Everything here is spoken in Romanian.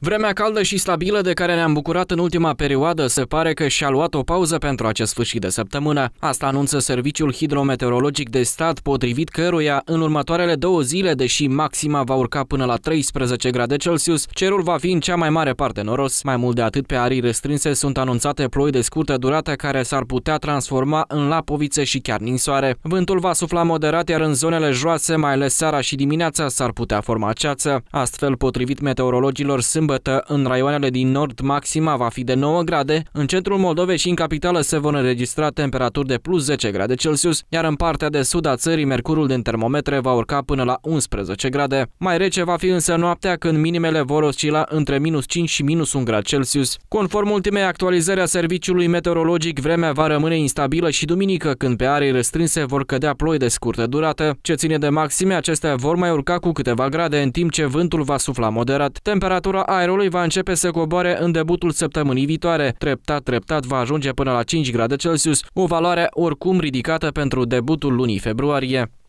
Vremea caldă și stabilă de care ne-am bucurat în ultima perioadă se pare că și-a luat o pauză pentru acest sfârșit de săptămână. Asta anunță Serviciul Hidrometeorologic de Stat, potrivit căruia în următoarele două zile, deși maxima va urca până la 13 grade Celsius, cerul va fi în cea mai mare parte noros. Mai mult de atât, pe arii restrânse sunt anunțate ploi de scurtă durată care s-ar putea transforma în lapovițe și chiar ninsoare. Vântul va sufla moderat, iar în zonele joase, mai ales seara și dimineața, s-ar putea forma ceață. Astfel, potrivit meteorologilor, sunt sâmbătă. În raioanele din nord maxima va fi de 9 grade, în centrul Moldovei și în capitală se vor înregistra temperaturi de plus 10 grade Celsius, iar în partea de sud a țării mercurul din termometre va urca până la 11 grade. Mai rece va fi însă noaptea când minimele vor oscila între minus 5 și minus 1 grad Celsius. Conform ultimei actualizări a serviciului meteorologic, vremea va rămâne instabilă și duminică când pe arii restrânse vor cădea ploi de scurtă durată. Ce ține de maxime, acestea vor mai urca cu câteva grade, în timp ce vântul va sufla moderat. Temperatura aerului va începe să coboare în debutul săptămânii viitoare. Treptat, treptat va ajunge până la 5 grade Celsius, o valoare oricum ridicată pentru debutul lunii februarie.